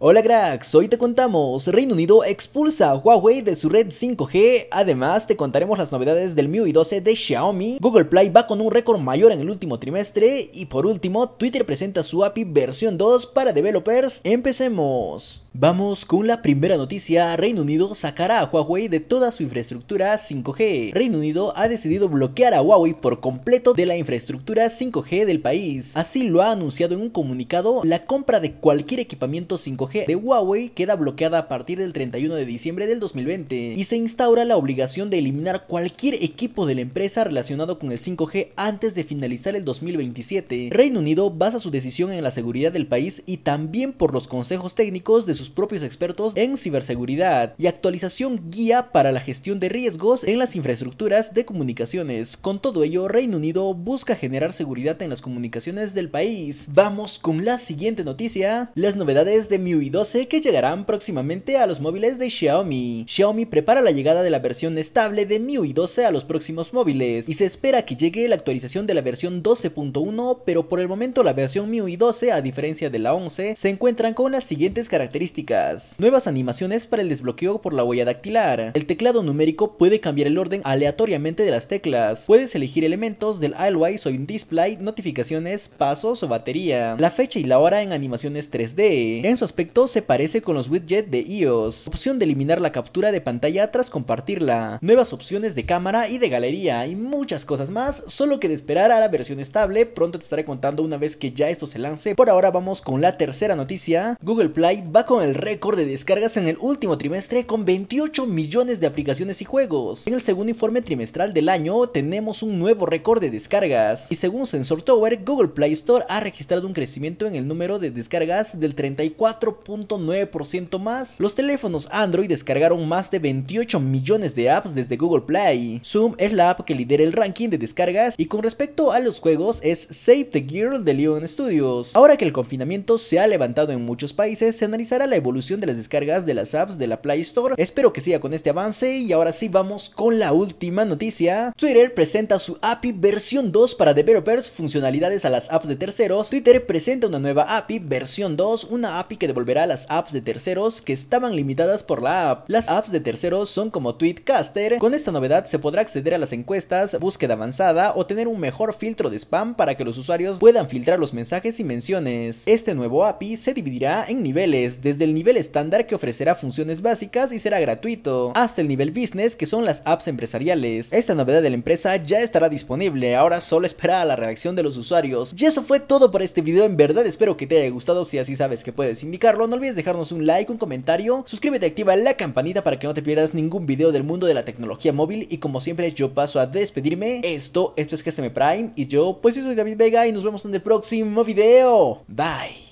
Hola cracks, hoy te contamos, Reino Unido expulsa a Huawei de su red 5G, además te contaremos las novedades del MIUI 12 de Xiaomi, Google Play va con un récord mayor en el último trimestre y por último Twitter presenta su API versión 2 para developers, empecemos. Vamos con la primera noticia, Reino Unido sacará a Huawei de toda su infraestructura 5G. Reino Unido ha decidido bloquear a Huawei por completo de la infraestructura 5G del país. Así lo ha anunciado en un comunicado, la compra de cualquier equipamiento 5G de Huawei queda bloqueada a partir del 31 de diciembre del 2020 y se instaura la obligación de eliminar cualquier equipo de la empresa relacionado con el 5G antes de finalizar el 2027. Reino Unido basa su decisión en la seguridad del país y también por los consejos técnicos de sus propios expertos en ciberseguridad y actualización guía para la gestión de riesgos en las infraestructuras de comunicaciones. Con todo ello, Reino Unido busca generar seguridad en las comunicaciones del país. Vamos con la siguiente noticia, las novedades de MIUI 12 que llegarán próximamente a los móviles de Xiaomi. Xiaomi prepara la llegada de la versión estable de MIUI 12 a los próximos móviles y se espera que llegue la actualización de la versión 12.1, pero por el momento la versión MIUI 12, a diferencia de la 11, se encuentran con las siguientes características Nuevas animaciones para el desbloqueo por la huella dactilar. El teclado numérico puede cambiar el orden aleatoriamente de las teclas. Puedes elegir elementos del Always o Display, notificaciones, pasos o batería. La fecha y la hora en animaciones 3D. En su aspecto se parece con los widgets de iOS. Opción de eliminar la captura de pantalla tras compartirla. Nuevas opciones de cámara y de galería y muchas cosas más, solo que de esperar a la versión estable, pronto te estaré contando una vez que ya esto se lance. Por ahora vamos con la tercera noticia. Google Play va con el récord de descargas en el último trimestre con 28 millones de aplicaciones y juegos. En el segundo informe trimestral del año tenemos un nuevo récord de descargas y según Sensor Tower, Google Play Store ha registrado un crecimiento en el número de descargas del 34.9% más. Los teléfonos Android descargaron más de 28 millones de apps desde Google Play. Zoom es la app que lidera el ranking de descargas y con respecto a los juegos es Save the Girl de Leon Studios. Ahora que el confinamiento se ha levantado en muchos países, se analizará la evolución de las descargas de las apps de la Play Store. Espero que siga con este avance y ahora sí vamos con la última noticia. Twitter presenta su API versión 2 para developers, funcionalidades a las apps de terceros. Twitter presenta una nueva API versión 2, una API que devolverá a las apps de terceros que estaban limitadas por la app. Las apps de terceros son como Tweetcaster. Con esta novedad se podrá acceder a las encuestas, búsqueda avanzada o tener un mejor filtro de spam para que los usuarios puedan filtrar los mensajes y menciones. Este nuevo API se dividirá en niveles desde desde el nivel estándar que ofrecerá funciones básicas y será gratuito, hasta el nivel business que son las apps empresariales. Esta novedad de la empresa ya estará disponible, ahora solo espera la reacción de los usuarios. Y eso fue todo por este video, en verdad espero que te haya gustado, si así sabes que puedes indicarlo, no olvides dejarnos un like, un comentario, suscríbete, activa la campanita para que no te pierdas ningún video del mundo de la tecnología móvil y como siempre yo paso a despedirme, esto, esto es que Prime y yo pues yo soy David Vega y nos vemos en el próximo video, bye.